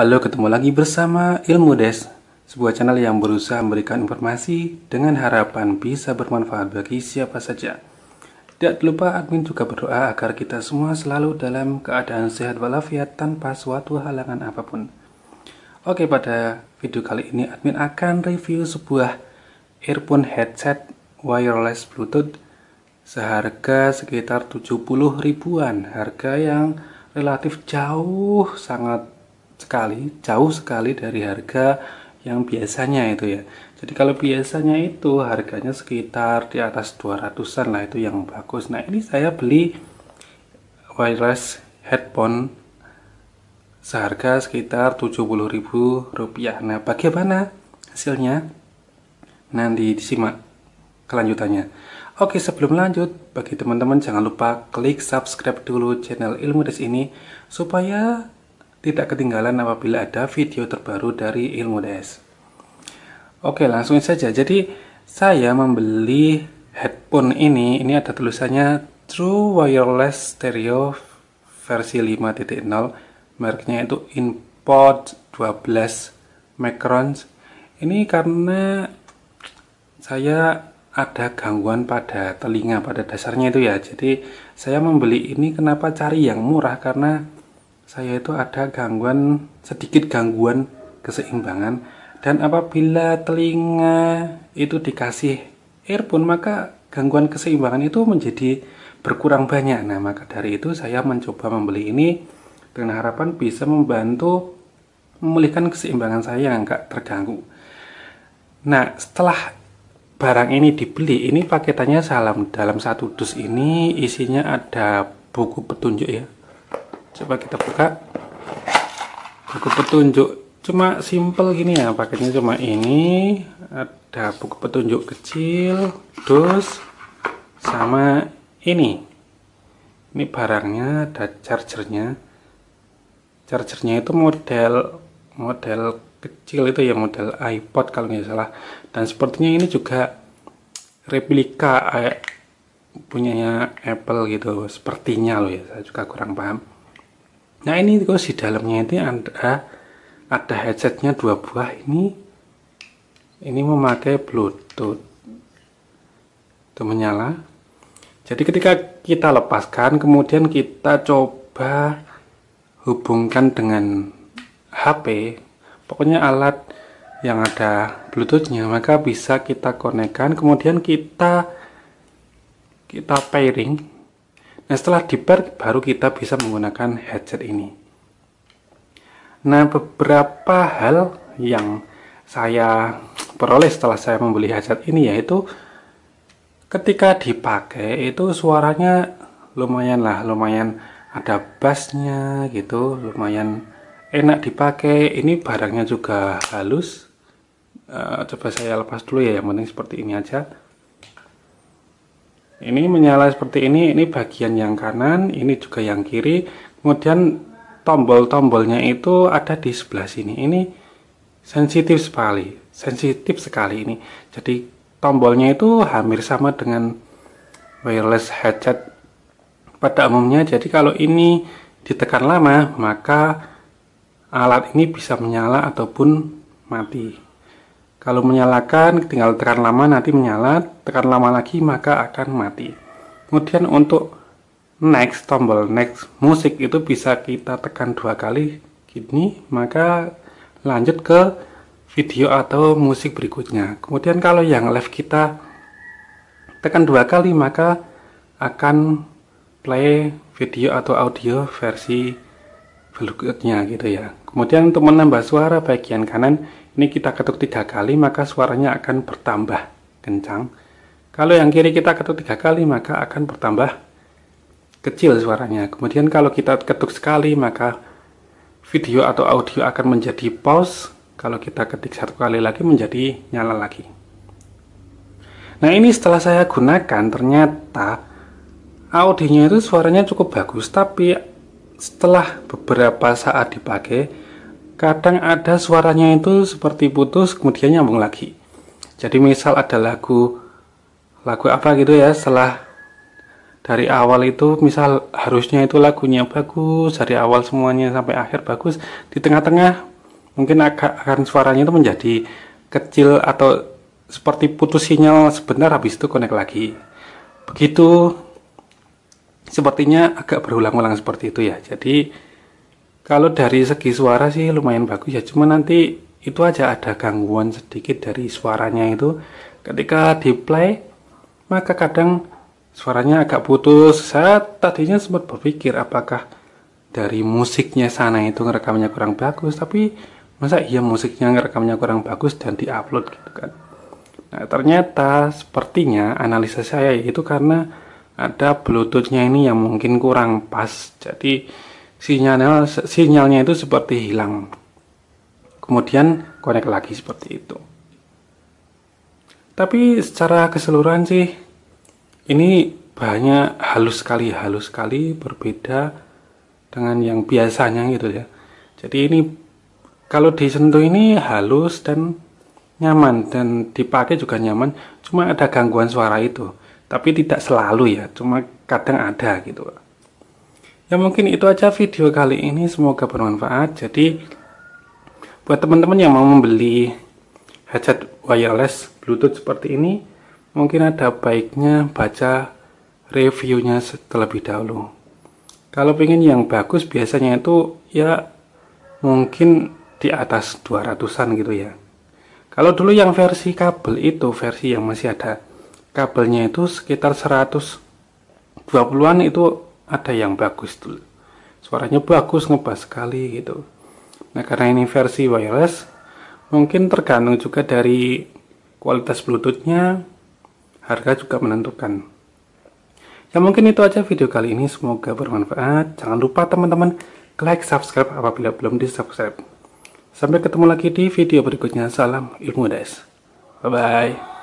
Halo, ketemu lagi bersama Ilmu Des, sebuah channel yang berusaha memberikan informasi dengan harapan bisa bermanfaat bagi siapa saja. Tidak lupa admin juga berdoa agar kita semua selalu dalam keadaan sehat walafiat tanpa suatu halangan apapun. Oke, pada video kali ini admin akan review sebuah earphone headset wireless bluetooth seharga sekitar 70 ribuan, harga yang relatif jauh sangat sekali, jauh sekali dari harga yang biasanya itu ya. Jadi kalau biasanya itu harganya sekitar di atas 200-an lah itu yang bagus. Nah, ini saya beli wireless headphone seharga sekitar Rp70.000. Nah, bagaimana hasilnya? Nah, nanti disimak kelanjutannya. Oke, sebelum lanjut, bagi teman-teman jangan lupa klik subscribe dulu channel Ilmu Des ini supaya tidak ketinggalan apabila ada video terbaru dari Ilmu DS. Oke, langsung saja. Jadi, saya membeli headphone ini. Ini ada tulisannya True Wireless Stereo versi 5.0. Merknya itu import 12 Microns. Ini karena saya ada gangguan pada telinga pada dasarnya itu ya. Jadi, saya membeli ini kenapa cari yang murah karena saya itu ada gangguan sedikit gangguan keseimbangan dan apabila telinga itu dikasih earphone maka gangguan keseimbangan itu menjadi berkurang banyak nah maka dari itu saya mencoba membeli ini dengan harapan bisa membantu memulihkan keseimbangan saya yang enggak terganggu nah setelah barang ini dibeli ini paketannya salam dalam satu dus ini isinya ada buku petunjuk ya coba kita buka buku petunjuk cuma simple gini ya paketnya cuma ini ada buku petunjuk kecil dus sama ini ini barangnya ada chargernya chargernya itu model model kecil itu ya model iPod kalau nggak salah dan sepertinya ini juga replika eh, punyanya Apple gitu sepertinya loh ya saya juga kurang paham Nah ini kok di dalamnya ini ada ada headsetnya dua buah ini ini memakai bluetooth itu menyala jadi ketika kita lepaskan kemudian kita coba hubungkan dengan HP pokoknya alat yang ada bluetoothnya maka bisa kita konekkan kemudian kita kita pairing Nah setelah di pair baru kita bisa menggunakan headset ini. Nah beberapa hal yang saya peroleh setelah saya membeli headset ini yaitu ketika dipakai itu suaranya lumayan lah lumayan ada bassnya gitu lumayan enak dipakai ini barangnya juga halus uh, coba saya lepas dulu ya yang penting seperti ini aja ini menyala seperti ini ini bagian yang kanan ini juga yang kiri kemudian tombol-tombolnya itu ada di sebelah sini ini sensitif sekali sensitif sekali ini jadi tombolnya itu hampir sama dengan wireless headset pada umumnya jadi kalau ini ditekan lama maka alat ini bisa menyala ataupun mati kalau menyalakan, tinggal tekan lama nanti menyala, tekan lama lagi maka akan mati. Kemudian untuk next tombol next musik itu bisa kita tekan dua kali gini maka lanjut ke video atau musik berikutnya. Kemudian kalau yang left kita tekan dua kali maka akan play video atau audio versi belukutnya gitu ya. Kemudian untuk menambah suara bagian kanan, ini kita ketuk tiga kali maka suaranya akan bertambah kencang. Kalau yang kiri kita ketuk tiga kali maka akan bertambah kecil suaranya. Kemudian kalau kita ketuk sekali maka video atau audio akan menjadi pause. Kalau kita ketik satu kali lagi menjadi nyala lagi. Nah ini setelah saya gunakan ternyata audionya itu suaranya cukup bagus tapi setelah beberapa saat dipakai, kadang ada suaranya itu seperti putus kemudian nyambung lagi. Jadi misal ada lagu lagu apa gitu ya setelah dari awal itu misal harusnya itu lagunya bagus dari awal semuanya sampai akhir bagus di tengah-tengah mungkin akan suaranya itu menjadi kecil atau seperti putus sinyal sebentar habis itu connect lagi begitu sepertinya agak berulang-ulang seperti itu ya. Jadi kalau dari segi suara sih lumayan bagus ya, cuma nanti itu aja ada gangguan sedikit dari suaranya itu ketika di play maka kadang suaranya agak putus. Saya tadinya sempat berpikir apakah dari musiknya sana itu ngerekamnya kurang bagus, tapi masa iya musiknya ngerekamnya kurang bagus dan di upload gitu kan. Nah, ternyata sepertinya analisa saya itu karena ada bluetoothnya ini yang mungkin kurang pas jadi sinyalnya sinyalnya itu seperti hilang kemudian konek lagi seperti itu tapi secara keseluruhan sih ini banyak halus sekali halus sekali berbeda dengan yang biasanya gitu ya jadi ini kalau disentuh ini halus dan nyaman dan dipakai juga nyaman cuma ada gangguan suara itu tapi tidak selalu ya cuma kadang ada gitu ya mungkin itu aja video kali ini semoga bermanfaat jadi buat teman-teman yang mau membeli headset wireless bluetooth seperti ini mungkin ada baiknya baca reviewnya terlebih dahulu kalau pengen yang bagus biasanya itu ya mungkin di atas 200an gitu ya kalau dulu yang versi kabel itu versi yang masih ada kabelnya itu sekitar 120-an itu ada yang bagus tuh suaranya bagus ngebas sekali gitu nah karena ini versi wireless mungkin tergantung juga dari kualitas bluetoothnya harga juga menentukan ya mungkin itu aja video kali ini semoga bermanfaat jangan lupa teman-teman like subscribe apabila belum di subscribe sampai ketemu lagi di video berikutnya salam ilmu des bye bye